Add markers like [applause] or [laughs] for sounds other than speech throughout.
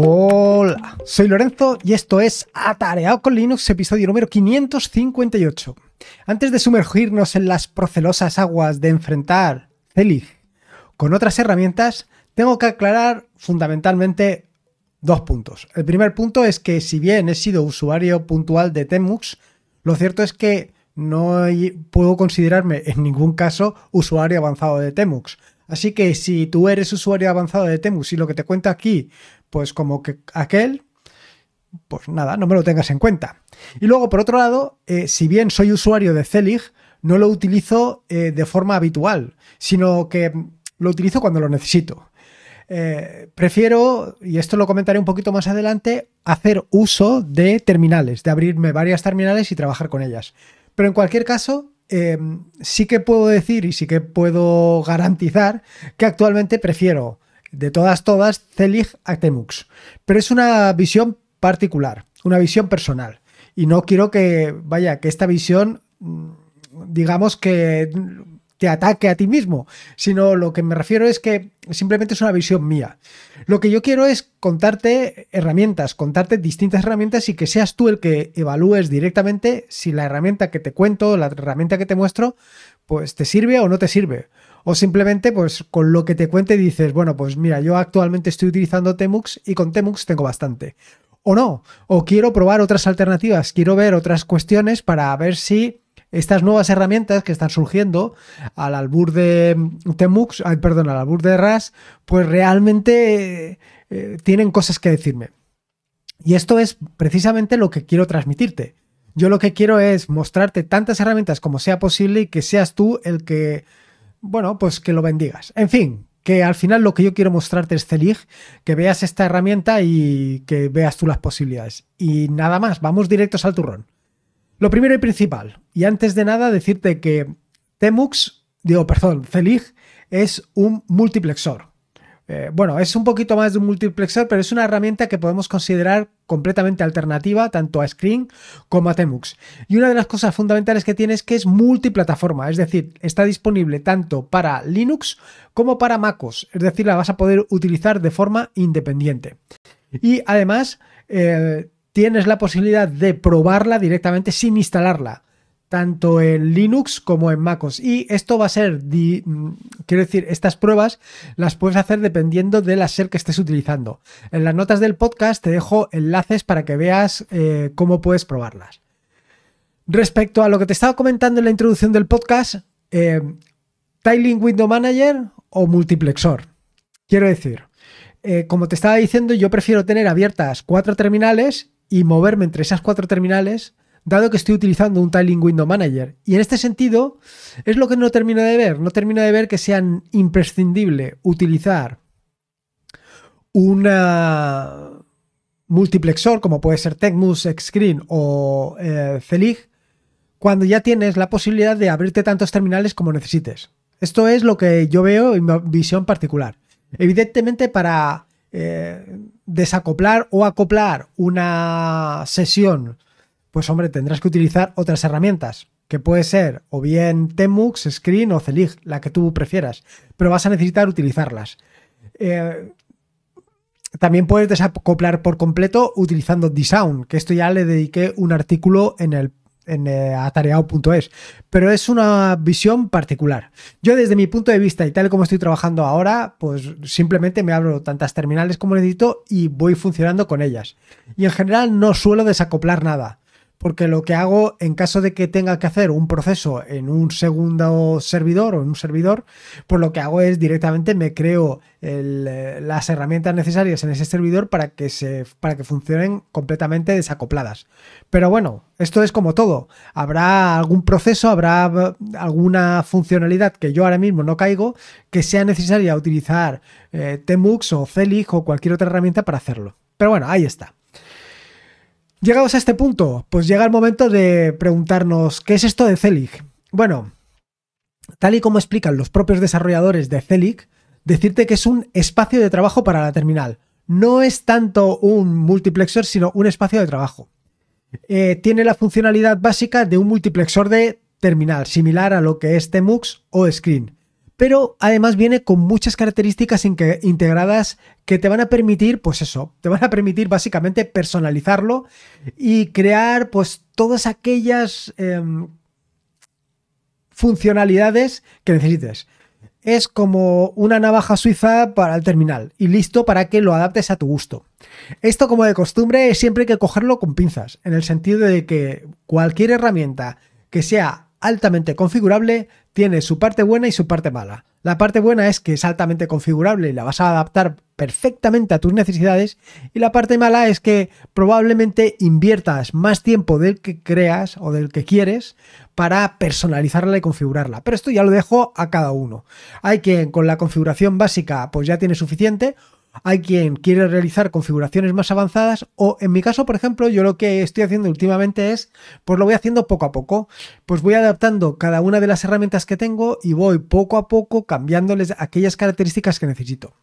Hola, soy Lorenzo y esto es Atareado con Linux, episodio número 558. Antes de sumergirnos en las procelosas aguas de enfrentar Celig con otras herramientas, tengo que aclarar fundamentalmente dos puntos. El primer punto es que si bien he sido usuario puntual de Temux, lo cierto es que no puedo considerarme en ningún caso usuario avanzado de Temux. Así que si tú eres usuario avanzado de Temux y lo que te cuento aquí pues como que aquel, pues nada, no me lo tengas en cuenta. Y luego, por otro lado, eh, si bien soy usuario de Celig no lo utilizo eh, de forma habitual, sino que lo utilizo cuando lo necesito. Eh, prefiero, y esto lo comentaré un poquito más adelante, hacer uso de terminales, de abrirme varias terminales y trabajar con ellas. Pero en cualquier caso, em, sí que puedo decir y sí que puedo garantizar que actualmente prefiero de todas, todas, celig Actemux. Pero es una visión particular, una visión personal. Y no quiero que, vaya, que esta visión, mm, digamos que te ataque a ti mismo, sino lo que me refiero es que simplemente es una visión mía. Lo que yo quiero es contarte herramientas, contarte distintas herramientas y que seas tú el que evalúes directamente si la herramienta que te cuento, la herramienta que te muestro, pues te sirve o no te sirve. O simplemente, pues con lo que te cuente dices, bueno, pues mira, yo actualmente estoy utilizando Temux y con Temux tengo bastante. O no, o quiero probar otras alternativas, quiero ver otras cuestiones para ver si estas nuevas herramientas que están surgiendo al albur de mm, Temux, perdón, al albur de RAS, pues realmente eh, eh, tienen cosas que decirme. Y esto es precisamente lo que quiero transmitirte. Yo lo que quiero es mostrarte tantas herramientas como sea posible y que seas tú el que bueno, pues que lo bendigas. En fin, que al final lo que yo quiero mostrarte es Celig, que veas esta herramienta y que veas tú las posibilidades. Y nada más, vamos directos al turrón. Lo primero y principal, y antes de nada decirte que Temux, digo, perdón, Celig es un multiplexor. Eh, bueno, es un poquito más de un multiplexer, pero es una herramienta que podemos considerar completamente alternativa tanto a Screen como a Temux. Y una de las cosas fundamentales que tiene es que es multiplataforma, es decir, está disponible tanto para Linux como para MacOS, es decir, la vas a poder utilizar de forma independiente. Y además, eh, tienes la posibilidad de probarla directamente sin instalarla tanto en Linux como en MacOS. Y esto va a ser, mm, quiero decir, estas pruebas las puedes hacer dependiendo de la SER que estés utilizando. En las notas del podcast te dejo enlaces para que veas eh, cómo puedes probarlas. Respecto a lo que te estaba comentando en la introducción del podcast, eh, Tiling Window Manager o multiplexor. Quiero decir, eh, como te estaba diciendo, yo prefiero tener abiertas cuatro terminales y moverme entre esas cuatro terminales dado que estoy utilizando un Tiling Window Manager. Y en este sentido, es lo que no termino de ver. No termino de ver que sea imprescindible utilizar una multiplexor, como puede ser Tecmus, Xscreen o eh, Celig, cuando ya tienes la posibilidad de abrirte tantos terminales como necesites. Esto es lo que yo veo en mi visión particular. Evidentemente, para eh, desacoplar o acoplar una sesión pues hombre, tendrás que utilizar otras herramientas, que puede ser o bien Temux, Screen o Celig, la que tú prefieras, pero vas a necesitar utilizarlas. Eh, también puedes desacoplar por completo utilizando DSound, que esto ya le dediqué un artículo en el en eh, atareado.es, pero es una visión particular. Yo desde mi punto de vista y tal como estoy trabajando ahora, pues simplemente me abro tantas terminales como necesito y voy funcionando con ellas. Y en general no suelo desacoplar nada porque lo que hago en caso de que tenga que hacer un proceso en un segundo servidor o en un servidor, pues lo que hago es directamente me creo eh, las herramientas necesarias en ese servidor para que, se, para que funcionen completamente desacopladas. Pero bueno, esto es como todo. Habrá algún proceso, habrá eh, alguna funcionalidad que yo ahora mismo no caigo, que sea necesaria utilizar eh, Temux o Celix o cualquier otra herramienta para hacerlo. Pero bueno, ahí está. Llegados a este punto, pues llega el momento de preguntarnos qué es esto de Celic. Bueno, tal y como explican los propios desarrolladores de Celic, decirte que es un espacio de trabajo para la terminal. No es tanto un multiplexor, sino un espacio de trabajo. Eh, tiene la funcionalidad básica de un multiplexor de terminal, similar a lo que es TMUX o Screen pero además viene con muchas características integradas que te van a permitir, pues eso, te van a permitir básicamente personalizarlo y crear pues todas aquellas em, funcionalidades que necesites. Es como una navaja suiza para el terminal y listo para que lo adaptes a tu gusto. Esto como de costumbre siempre hay que cogerlo con pinzas, en el sentido de que cualquier herramienta que sea altamente configurable tiene su parte buena y su parte mala. La parte buena es que es altamente configurable y la vas a adaptar perfectamente a tus necesidades y la parte mala es que probablemente inviertas más tiempo del que creas o del que quieres para personalizarla y configurarla. Pero esto ya lo dejo a cada uno. Hay quien con la configuración básica pues ya tiene suficiente hay quien quiere realizar configuraciones más avanzadas o en mi caso, por ejemplo, yo lo que estoy haciendo últimamente es, pues lo voy haciendo poco a poco, pues voy adaptando cada una de las herramientas que tengo y voy poco a poco cambiándoles aquellas características que necesito.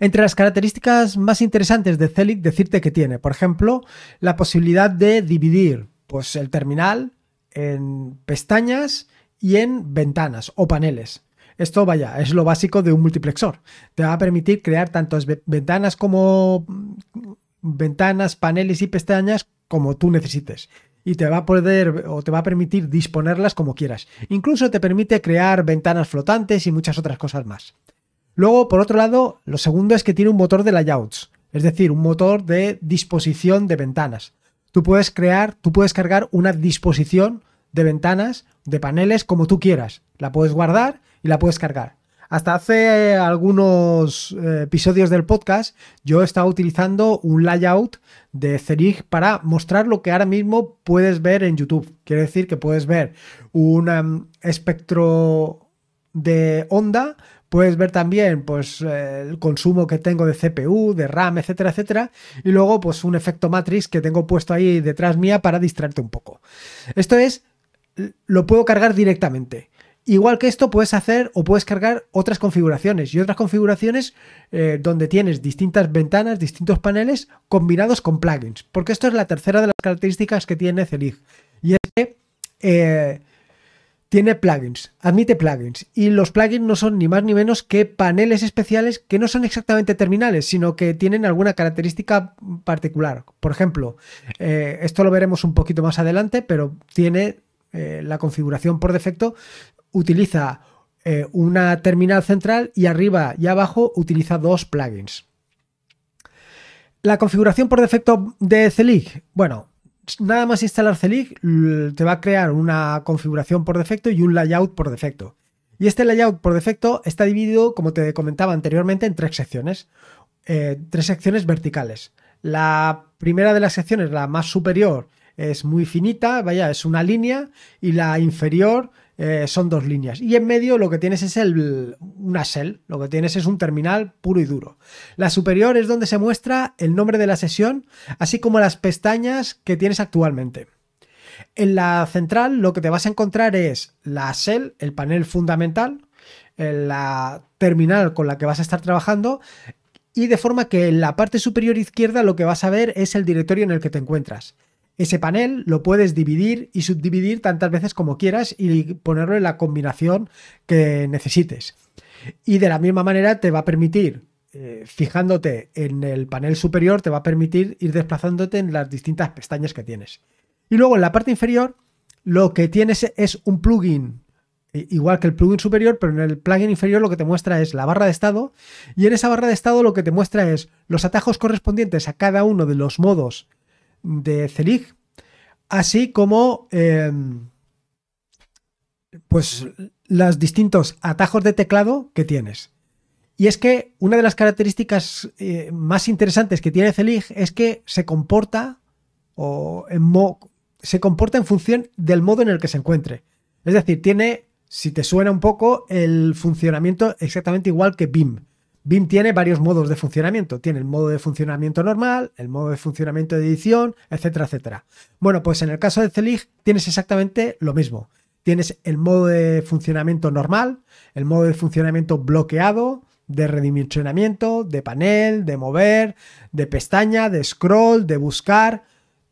Entre las características más interesantes de Celic, decirte que tiene, por ejemplo, la posibilidad de dividir pues, el terminal en pestañas y en ventanas o paneles. Esto, vaya, es lo básico de un multiplexor. Te va a permitir crear tantas ventanas como mm, ventanas, paneles y pestañas como tú necesites. Y te va a poder o te va a permitir disponerlas como quieras. Incluso te permite crear ventanas flotantes y muchas otras cosas más. Luego, por otro lado, lo segundo es que tiene un motor de layouts, es decir, un motor de disposición de ventanas. Tú puedes crear, tú puedes cargar una disposición de ventanas, de paneles, como tú quieras. La puedes guardar y la puedes cargar. Hasta hace eh, algunos eh, episodios del podcast yo estaba utilizando un layout de Zerig para mostrar lo que ahora mismo puedes ver en YouTube. Quiere decir que puedes ver un em, espectro de onda, puedes ver también pues eh, el consumo que tengo de CPU, de RAM, etcétera, etcétera, y luego pues un efecto matrix que tengo puesto ahí detrás mía para distraerte un poco. Esto es lo puedo cargar directamente. Igual que esto, puedes hacer o puedes cargar otras configuraciones y otras configuraciones eh, donde tienes distintas ventanas, distintos paneles combinados con plugins. Porque esto es la tercera de las características que tiene Celig Y es que eh, tiene plugins, admite plugins. Y los plugins no son ni más ni menos que paneles especiales que no son exactamente terminales, sino que tienen alguna característica particular. Por ejemplo, eh, esto lo veremos un poquito más adelante, pero tiene eh, la configuración por defecto utiliza eh, una terminal central y arriba y abajo utiliza dos plugins. La configuración por defecto de Celig, bueno, nada más instalar Celig te va a crear una configuración por defecto y un layout por defecto. Y este layout por defecto está dividido, como te comentaba anteriormente, en tres secciones. Eh, tres secciones verticales. La primera de las secciones, la más superior, es muy finita, vaya, es una línea y la inferior eh, son dos líneas. Y en medio lo que tienes es el, una shell, lo que tienes es un terminal puro y duro. La superior es donde se muestra el nombre de la sesión, así como las pestañas que tienes actualmente. En la central lo que te vas a encontrar es la shell, el panel fundamental, la terminal con la que vas a estar trabajando y de forma que en la parte superior izquierda lo que vas a ver es el directorio en el que te encuentras. Ese panel lo puedes dividir y subdividir tantas veces como quieras y ponerlo en la combinación que necesites. Y de la misma manera te va a permitir, eh, fijándote en el panel superior, te va a permitir ir desplazándote en las distintas pestañas que tienes. Y luego en la parte inferior, lo que tienes es un plugin igual que el plugin superior, pero en el plugin inferior lo que te muestra es la barra de estado y en esa barra de estado lo que te muestra es los atajos correspondientes a cada uno de los modos de Celig, así como em, pues los distintos atajos de teclado que tienes. Y es que una de las características eh, más interesantes que tiene Celig es que se comporta o en se comporta en función del modo en el que se encuentre. Es decir, tiene, si te suena un poco, el funcionamiento exactamente igual que BIM. BIM tiene varios modos de funcionamiento. Tiene el modo de funcionamiento normal, el modo de funcionamiento de edición, etcétera, etcétera. Bueno, pues en el caso de Celig tienes exactamente lo mismo. Tienes el modo de funcionamiento normal, el modo de funcionamiento bloqueado, de redimensionamiento, de panel, de mover, de pestaña, de scroll, de buscar.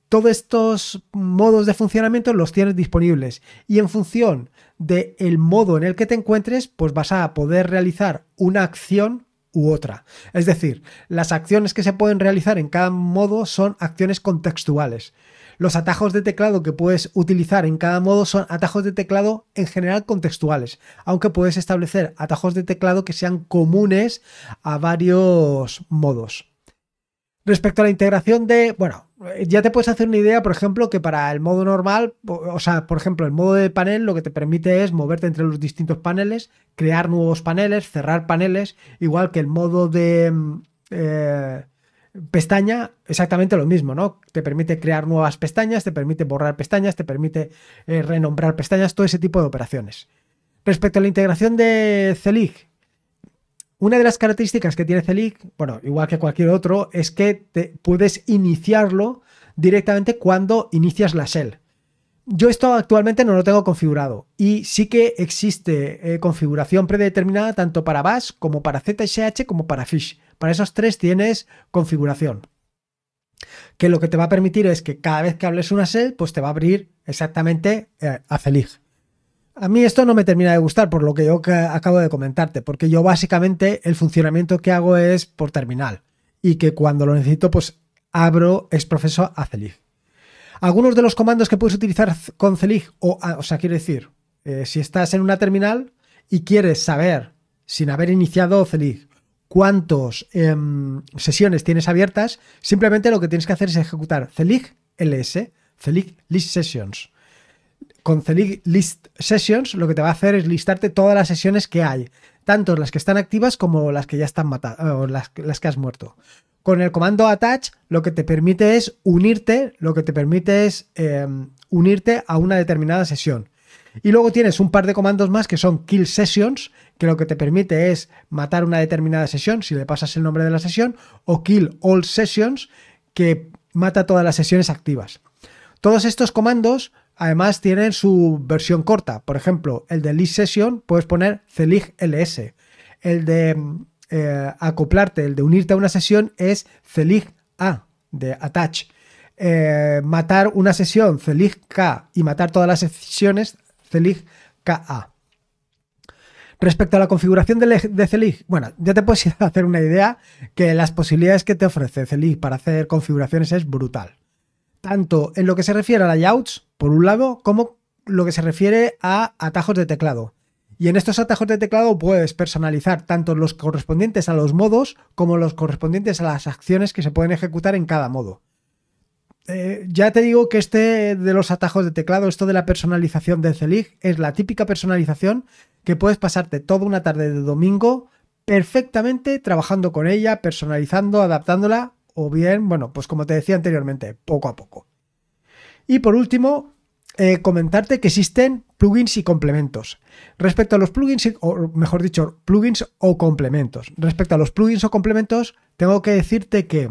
Todos estos modos de funcionamiento los tienes disponibles y en función del modo en el que te encuentres, pues vas a poder realizar una acción u otra. Es decir, las acciones que se pueden realizar en cada modo son acciones contextuales. Los atajos de teclado que puedes utilizar en cada modo son atajos de teclado en general contextuales, aunque puedes establecer atajos de teclado que sean comunes a varios modos. Respecto a la integración de, bueno, ya te puedes hacer una idea, por ejemplo, que para el modo normal, o sea, por ejemplo, el modo de panel lo que te permite es moverte entre los distintos paneles, crear nuevos paneles, cerrar paneles, igual que el modo de mm, eh, pestaña, exactamente lo mismo, ¿no? Te permite crear nuevas pestañas, te permite borrar pestañas, te permite eh, renombrar pestañas, todo ese tipo de operaciones. Respecto a la integración de Celig una de las características que tiene Celic, bueno, igual que cualquier otro, es que te puedes iniciarlo directamente cuando inicias la shell. Yo esto actualmente no lo tengo configurado y sí que existe eh, configuración predeterminada tanto para Bash como para ZSH como para Fish. Para esos tres tienes configuración. Que lo que te va a permitir es que cada vez que hables una shell, pues te va a abrir exactamente eh, a Celig. A mí esto no me termina de gustar por lo que yo acabo de comentarte, porque yo básicamente el funcionamiento que hago es por terminal y que cuando lo necesito pues abro profesor a Celig. Algunos de los comandos que puedes utilizar con Celig, o, o sea, quiero decir, eh, si estás en una terminal y quieres saber, sin haber iniciado Celig, cuántas em, sesiones tienes abiertas, simplemente lo que tienes que hacer es ejecutar Celig ls, Celig list sessions con Celic List Sessions lo que te va a hacer es listarte todas las sesiones que hay, tanto las que están activas como las que ya están matadas, o las, que has muerto. Con el comando attach lo que te permite es unirte, lo que te permite es em, unirte a una determinada sesión. Y luego tienes un par de comandos más que son kill sessions, que lo que te permite es matar una determinada sesión si le pasas el nombre de la sesión, o kill all sessions, que mata todas las sesiones activas. Todos estos comandos Además, tienen su versión corta. Por ejemplo, el de List Session puedes poner Celig LS. El de eh, acoplarte, el de unirte a una sesión es Celig A, de Attach. Eh, matar una sesión, Celig K. Y matar todas las sesiones, Celig KA. Respecto a la configuración de, de Celig, bueno, ya te puedes [laughs] hacer una idea que las posibilidades que te ofrece Celig para hacer configuraciones es brutal tanto en lo que se refiere a layouts, por un lado, como lo que se refiere a atajos de teclado. Y en estos atajos de teclado puedes personalizar tanto los correspondientes a los modos como los correspondientes a las acciones que se pueden ejecutar en cada modo. Eh, ya te digo que este de los atajos de teclado, esto de la personalización de Celig, es la típica personalización que puedes pasarte toda una tarde de domingo perfectamente trabajando con ella, personalizando, adaptándola o bien, bueno, pues como te decía anteriormente, poco a poco. Y por último, eh, comentarte que existen plugins y complementos. Respecto a los plugins, o mejor dicho, plugins o complementos. Respecto a los plugins o complementos, tengo que decirte que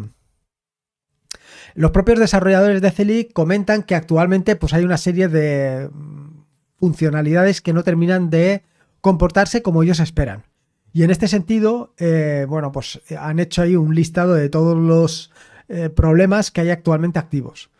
los propios desarrolladores de CELIC comentan que actualmente pues, hay una serie de mm, funcionalidades que no terminan de comportarse como ellos esperan. Y en este sentido, eh, bueno, pues eh, han hecho ahí un listado de todos los eh, problemas que hay actualmente activos.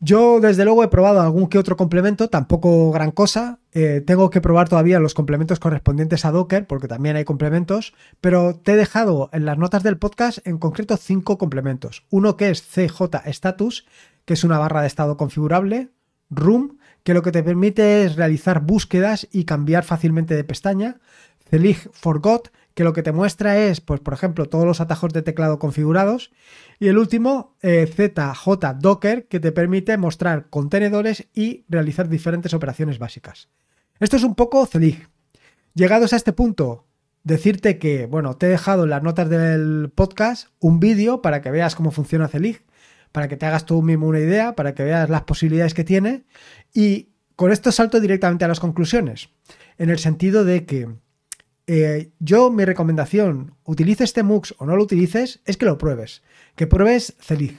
Yo, desde luego, he probado algún que otro complemento, tampoco gran cosa. tengo que probar todavía los complementos correspondientes a Docker, porque también hay complementos, pero te he dejado en las notas del podcast en concreto cinco complementos. Uno que es CJ Status, que es una barra de estado configurable, Room, que lo que te permite es realizar búsquedas y cambiar fácilmente de pestaña. Celig Forgot, que lo que te muestra es, pues, por ejemplo, todos los atajos de teclado configurados. Y el último, eh, ZJ Docker, que te permite mostrar contenedores y realizar diferentes operaciones básicas. Esto es un poco Celig. Llegados a este punto, decirte que, bueno, te he dejado en las notas del podcast un vídeo para que veas cómo funciona Celig, para que te hagas tú mismo una idea, para que veas las posibilidades que tiene. Y con esto salto directamente a las conclusiones, en el sentido de que eh, yo mi recomendación, utilices este o no lo utilices, es que lo pruebes, que pruebes Celig.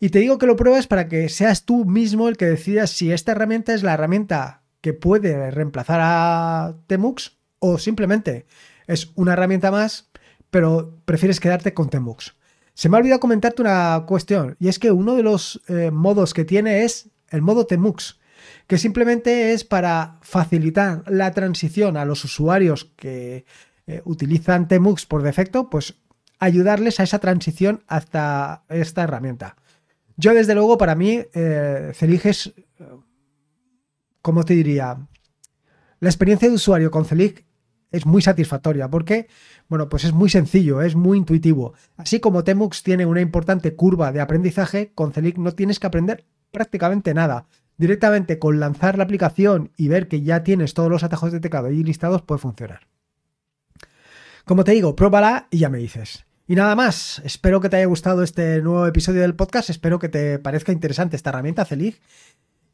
Y te digo que lo pruebes para que seas tú mismo el que decidas si esta herramienta es la herramienta que puede reemplazar a Temux o simplemente es una herramienta más, pero prefieres quedarte con Temux. Se me ha olvidado comentarte una cuestión y es que uno de los eh, modos que tiene es el modo Temux que simplemente es para facilitar la transición a los usuarios que eh, utilizan Temux por defecto, pues ayudarles a esa transición hasta esta herramienta. Yo, desde luego, para mí, eh, Celig es, eh, como te diría? La experiencia de usuario con Celig es muy satisfactoria porque, bueno, pues es muy sencillo, es muy intuitivo. Así como Temux tiene una importante curva de aprendizaje, con Celic no tienes que aprender prácticamente nada directamente con lanzar la aplicación y ver que ya tienes todos los atajos de teclado ahí listados puede funcionar. Como te digo, pruébala y ya me dices. Y nada más, espero que te haya gustado este nuevo episodio del podcast, espero que te parezca interesante esta herramienta, Celig.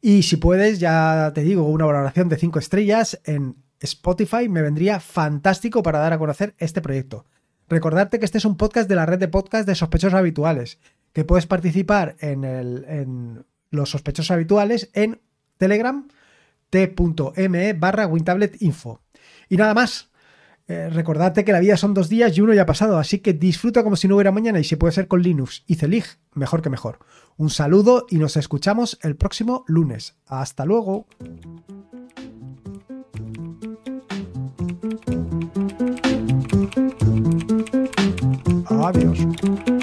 Y si puedes, ya te digo, una valoración de 5 estrellas en Spotify me vendría fantástico para dar a conocer este proyecto. Recordarte que este es un podcast de la red de podcast de sospechosos habituales, que puedes participar en, el, los sospechosos habituales en Telegram t.me barra info Y nada más. Eh, que la vida son dos días y uno ya ha pasado, así que disfruta como si no hubiera mañana y si puede ser con Linux y Celig, mejor que mejor. Un saludo y nos escuchamos el próximo lunes. Hasta luego. Adiós.